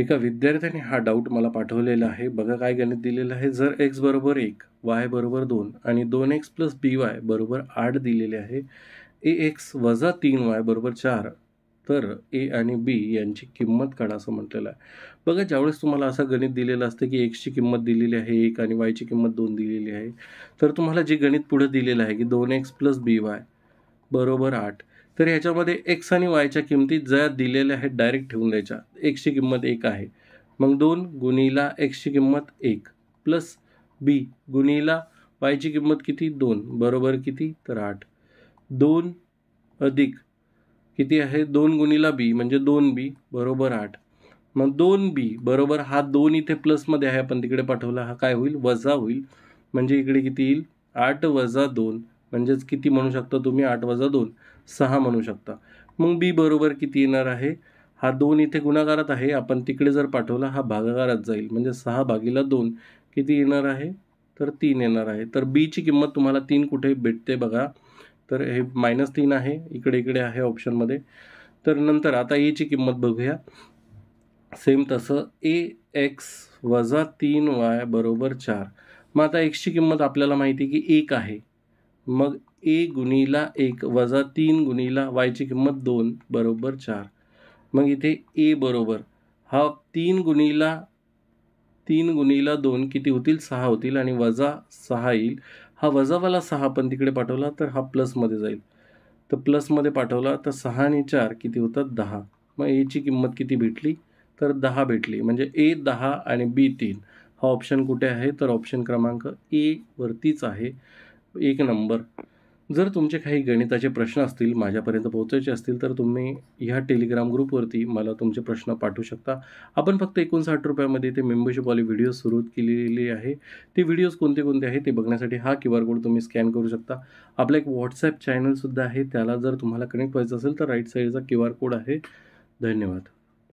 एका विद्यार्थ्याने हा डाऊट मला पाठवलेला आहे बघा काय गणित दिलेलं आहे जर एक्स बरोबर एक वाय बरोबर दोन आणि दोन एक्स प्लस बी वाय बरोबर आठ दिलेले आहे ए एक्स वजा तीन वाय बरोबर चार तर ए आणि बी यांची किंमत काढा असं म्हटलेलं आहे बघा ज्यावेळेस तुम्हाला असं गणित दिलेलं असतं की एक्सची किंमत दिलेली आहे एक आणि वायची किंमत दोन दिलेली आहे तर तुम्हाला जे गणित पुढं दिलेलं आहे की दोन एक्स प्लस बी वाय बरोबर आठ तर ह्याच्यामध्ये एक्स आणि वायच्या किमती ज्या दिलेल्या आहेत डायरेक्ट ठेवून द्यायच्या एक्सची किंमत एक आहे मग दोन गुणीला एक्सची किंमत एक प्लस बी गुणीला वायची किंमत किती दोन बरोबर किती तर आठ दोन अधिक किती आहे दोन गुणीला बी म्हणजे दोन बी बरोबर आठ मग दोन बी बरोबर हा दोन इथे प्लसमध्ये आहे आपण तिकडे पाठवला हा काय होईल वजा होईल म्हणजे इकडे किती येईल आठ वजा दोन म्हणजेच किती म्हणू शकता तुम्ही आठ वजा दोन सहा म्हणू शकता मग बी बरोबर किती येणार आहे हा दोन इथे गुणाकारात आहे आपण तिकडे जर पाठवला हा भागाकारात जाईल म्हणजे सहा भागीला दोन किती येणार आहे तर तीन येणार आहे तर बीची किंमत तुम्हाला तीन कुठे भेटते बघा तर हे मायनस तीन आहे इकडे इकडे आहे ऑप्शनमध्ये तर नंतर आता एची किंमत बघूया सेम तसं ए एक्स वजा तीन वाय बरोबर चार मग आता एक्सची किंमत आपल्याला माहिती की एक आहे मग ए गुणीला एक वजा तीन गुणीला वायची किंमत दोन बरोबर चार मग इथे ए बरोबर हा तीन गुणीला तीन गुणीला दोन किती होतील सहा होतील आणि वजा सहा येईल हा वजावाला सहा पण तिकडे पाठवला तर हा प्लसमध्ये जाईल तर प्लसमध्ये पाठवला तर सहा आणि चार किती होतात दहा मग एची किंमत किती भेटली तर दहा भेटली म्हणजे ए दहा आणि बी तीन हा ऑप्शन कुठे आहे तर ऑप्शन क्रमांक ए वरतीच आहे एक नंबर जर तुमचे काही गणिताचे प्रश्न असतील माझ्यापर्यंत पोहोचायचे असतील तर तुम्ही ह्या टेलिग्राम ग्रुपवरती मला तुमचे प्रश्न पाठवू शकता आपण फक्त एकोणसाठ रुपयामध्ये ते मेंबरशिपवाले व्हिडिओज सुरू केलेली आहे ते व्हिडिओज कोणते कोणते आहे ते बघण्यासाठी हा क्यू आर कोड तुम्ही स्कॅन करू शकता आपला एक व्हॉट्सॲप चॅनलसुद्धा आहे त्याला जर तुम्हाला कनेक्ट व्हायचं असेल तर राईट साईडचा क्यू आर कोड आहे धन्यवाद